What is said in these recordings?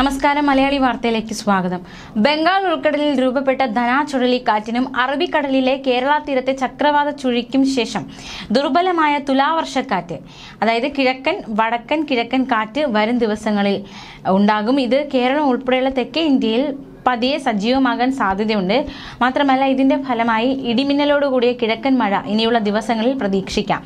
നമസ്കാരം മലയാളി വാർത്തയിലേക്ക് സ്വാഗതം ബംഗാൾ ഉൾക്കടലിൽ രൂപപ്പെട്ട ധനാ ചുഴലിക്കാറ്റിനും അറബിക്കടലിലെ കേരള തീരത്തെ ചക്രവാത ചുഴിക്കും ശേഷം ദുർബലമായ തുലാവർഷക്കാറ്റ് അതായത് കിഴക്കൻ വടക്കൻ കിഴക്കൻ കാറ്റ് വരും ദിവസങ്ങളിൽ ഉണ്ടാകും ഇത് കേരളം ഉൾപ്പെടെയുള്ള തെക്കേ ഇന്ത്യയിൽ പതിയെ സജീവമാകാൻ സാധ്യതയുണ്ട് മാത്രമല്ല ഇതിന്റെ ഫലമായി ഇടിമിന്നലോടുകൂടിയ കിഴക്കൻ മഴ ഇനിയുള്ള ദിവസങ്ങളിൽ പ്രതീക്ഷിക്കാം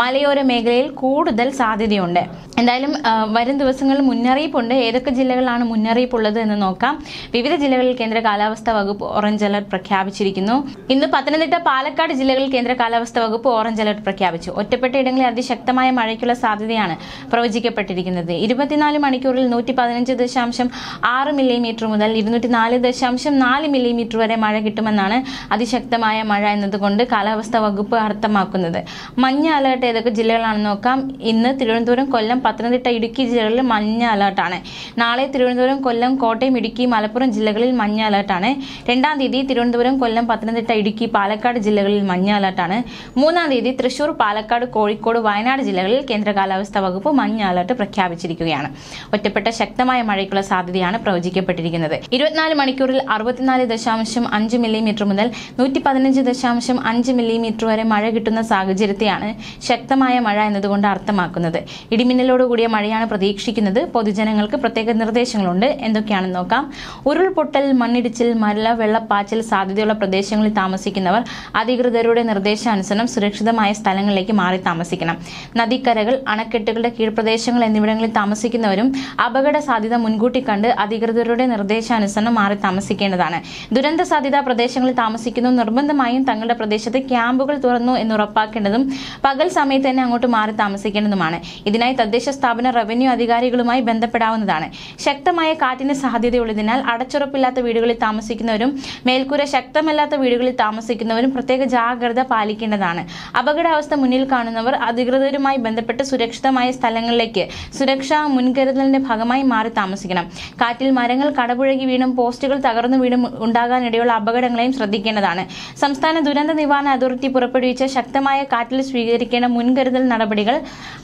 മലയോര മേഖലയിൽ കൂടുതൽ സാധ്യതയുണ്ട് എന്തായാലും വരും ദിവസങ്ങളിൽ മുന്നറിയിപ്പുണ്ട് ഏതൊക്കെ ജില്ലകളിലാണ് മുന്നറിയിപ്പ് എന്ന് നോക്കാം വിവിധ ജില്ലകളിൽ കേന്ദ്ര കാലാവസ്ഥാ വകുപ്പ് ഓറഞ്ച് അലർട്ട് പ്രഖ്യാപിച്ചിരിക്കുന്നു ഇന്ന് പത്തനംതിട്ട പാലക്കാട് ജില്ലകളിൽ കേന്ദ്ര കാലാവസ്ഥാ വകുപ്പ് ഓറഞ്ച് അലർട്ട് പ്രഖ്യാപിച്ചു ഒറ്റപ്പെട്ട ഇടങ്ങളിൽ അതിശക്തമായ മഴയ്ക്കുള്ള സാധ്യതയാണ് പ്രവചിക്കപ്പെട്ടിരിക്കുന്നത് ഇരുപത്തിനാല് മണിക്കൂറിൽ നൂറ്റി പതിനഞ്ച് ദശാംശം ആറ് മില്ലിമീറ്റർ മുതൽ ഇരുന്നൂറ്റി നാല് ദശാംശം നാല് മില്ലിമീറ്റർ വരെ മഴ കിട്ടുമെന്നാണ് അതിശക്തമായ മഴ എന്നതുകൊണ്ട് കാലാവസ്ഥാ വകുപ്പ് അർത്ഥമാക്കുന്നത് മഞ്ഞ അലർട്ട് ഏതൊക്കെ ജില്ലകളാണെന്ന് നോക്കാം ഇന്ന് തിരുവനന്തപുരം കൊല്ലം പത്തനംതിട്ട ഇടുക്കി ജില്ലകളിൽ മഞ്ഞ അലർട്ടാണ് നാളെ തിരുവനന്തപുരം കൊല്ലം കോട്ടയം ഇടുക്കി മലപ്പുറം ജില്ലകളിൽ മഞ്ഞ അലർട്ടാണ് രണ്ടാം തീയതി തിരുവനന്തപുരം കൊല്ലം പത്തനംതിട്ട ഇടുക്കി പാലക്കാട് ജില്ലകളിൽ മഞ്ഞ അലർട്ടാണ് മൂന്നാം തീയതി തൃശൂർ പാലക്കാട് കോഴിക്കോട് വയനാട് ജില്ലകളിൽ കേന്ദ്ര കാലാവസ്ഥാ വകുപ്പ് മഞ്ഞ അലർട്ട് പ്രഖ്യാപിച്ചിരിക്കുകയാണ് ഒറ്റപ്പെട്ട ശക്തമായ മഴയ്ക്കുള്ള സാധ്യതയാണ് പ്രവചിക്കപ്പെട്ടിരിക്കുന്നത് ഇരുപത്തിനാല് മണിക്കൂറിൽ അറുപത്തിനാല് ദശാംശം അഞ്ച് മില്ലിമീറ്റർ മുതൽ നൂറ്റി പതിനഞ്ച് ദശാംശം അഞ്ച് മില്ലിമീറ്റർ വരെ മഴ കിട്ടുന്ന സാഹചര്യത്തെയാണ് ശക്തമായ മഴ എന്നതുകൊണ്ട് അർത്ഥമാക്കുന്നത് ഇടിമിന്നലോട് കൂടിയ മഴയാണ് പ്രതീക്ഷിക്കുന്നത് പൊതുജനങ്ങൾക്ക് പ്രത്യേക നിർദ്ദേശങ്ങളുണ്ട് എന്തൊക്കെയാണെന്ന് നോക്കാം ഉരുൾപൊട്ടൽ മണ്ണിടിച്ചിൽ മല വെള്ളപ്പാച്ചിൽ സാധ്യതയുള്ള പ്രദേശങ്ങളിൽ താമസിക്കുന്നവർ അധികൃതരുടെ നിർദ്ദേശാനുസരണം സുരക്ഷിതമായ സ്ഥലങ്ങളിലേക്ക് മാറി താമസിക്കണം നദിക്കരകൾ അണക്കെട്ടുകളുടെ കീഴ്പ്രദേശങ്ങൾ എന്നിവിടങ്ങളിൽ താമസിക്കുന്നവരും അപകട സാധ്യത മുൻകൂട്ടി കണ്ട് അധികൃതരുടെ നിർദ്ദേശാനുസരണം മാറി താമസിക്കേണ്ടതാണ് ദുരന്ത സാധ്യതാ പ്രദേശങ്ങളിൽ താമസിക്കുന്നു നിർബന്ധമായും തങ്ങളുടെ പ്രദേശത്ത് ക്യാമ്പുകൾ തുറന്നു എന്ന് ഉറപ്പാക്കേണ്ടതും പകൽ സമയത്ത് തന്നെ അങ്ങോട്ട് മാറി താമസിക്കേണ്ടതുമാണ് ഇതിനായി തദ്ദേശ സ്ഥാപന റവന്യൂ അധികാരികളുമായി ബന്ധപ്പെടാവുന്നതാണ് ശക്തമായ കാറ്റിന് സാധ്യതയുള്ളതിനാൽ അടച്ചുറപ്പില്ലാത്ത വീടുകളിൽ താമസിക്കുന്നവരും മേൽക്കൂര ശക്തമല്ലാത്ത വീടുകളിൽ താമസിക്കുന്നവരും പ്രത്യേക ജാഗ്രത പാലിക്കേണ്ടതാണ് അപകടാവസ്ഥ മുന്നിൽ കാണുന്നവർ അധികൃതരുമായി ബന്ധപ്പെട്ട് സുരക്ഷിതമായ സ്ഥലങ്ങളിലേക്ക് സുരക്ഷാ മുൻകരുതലിന്റെ ഭാഗമായി മാറി താമസിക്കണം കാറ്റിൽ മരങ്ങൾ കടപുഴകി വീണും പോസ്റ്റുകൾ തകർന്നു വീണും ഉണ്ടാകാനിടയുള്ള അപകടങ്ങളെയും ശ്രദ്ധിക്കേണ്ടതാണ് സംസ്ഥാന ദുരന്ത നിവാരണ അതോറിറ്റി പുറപ്പെടുവിച്ച ശക്തമായ കാറ്റിൽ സ്വീകരിക്കേണ്ട മുൻകരുതൽ നടപടികൾ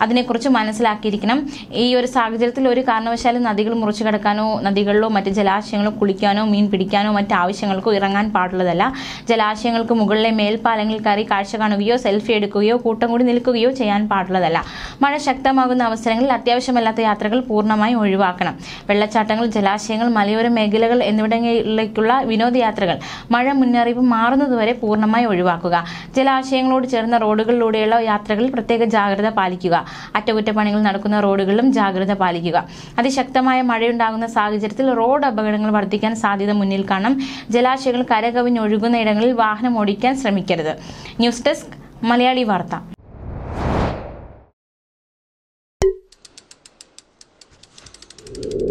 അതിനെക്കുറിച്ച് മനസ്സിലാക്കി ഒഴിവാക്കിയിരിക്കണം ഈ ഒരു സാഹചര്യത്തിൽ ഒരു കാരണവശാലും നദികൾ മുറിച്ചു കിടക്കാനോ നദികളിലോ മറ്റ് ജലാശയങ്ങളോ കുളിക്കാനോ മീൻ പിടിക്കാനോ മറ്റ് ആവശ്യങ്ങൾക്കോ ഇറങ്ങാൻ പാടുള്ളതല്ല ജലാശയങ്ങൾക്ക് മുകളിലെ മേൽപ്പാലങ്ങളിൽ കയറി കാഴ്ച കാണുകയോ സെൽഫി എടുക്കുകയോ കൂട്ടം കൂടി നിൽക്കുകയോ ചെയ്യാൻ പാടുള്ളതല്ല മഴ ശക്തമാകുന്ന അവസരങ്ങളിൽ അത്യാവശ്യമല്ലാത്ത യാത്രകൾ പൂർണ്ണമായും ഒഴിവാക്കണം വെള്ളച്ചാട്ടങ്ങൾ ജലാശയങ്ങൾ മലയോര മേഖലകൾ എന്നിവിടങ്ങളിലേക്കുള്ള വിനോദയാത്രകൾ മഴ മുന്നറിയിപ്പ് മാറുന്നതുവരെ പൂർണ്ണമായി ഒഴിവാക്കുക ജലാശയങ്ങളോട് ചേർന്ന റോഡുകളിലൂടെയുള്ള യാത്രകളിൽ പ്രത്യേക ജാഗ്രത പാലിക്കുക അറ്റകുറ്റപ്പണികൾ നടക്കുന്ന റോഡുകളിലും ജാഗ്രത പാലിക്കുക അതിശക്തമായ മഴയുണ്ടാകുന്ന സാഹചര്യത്തിൽ റോഡ് അപകടങ്ങൾ വർദ്ധിക്കാൻ സാധ്യത മുന്നിൽ കാണും ജലാശയങ്ങൾ കരകവിഞ്ഞൊഴുകുന്ന ഇടങ്ങളിൽ വാഹനം ഓടിക്കാൻ ശ്രമിക്കരുത് ന്യൂസ് ഡെസ്ക് മലയാളി വാർത്ത you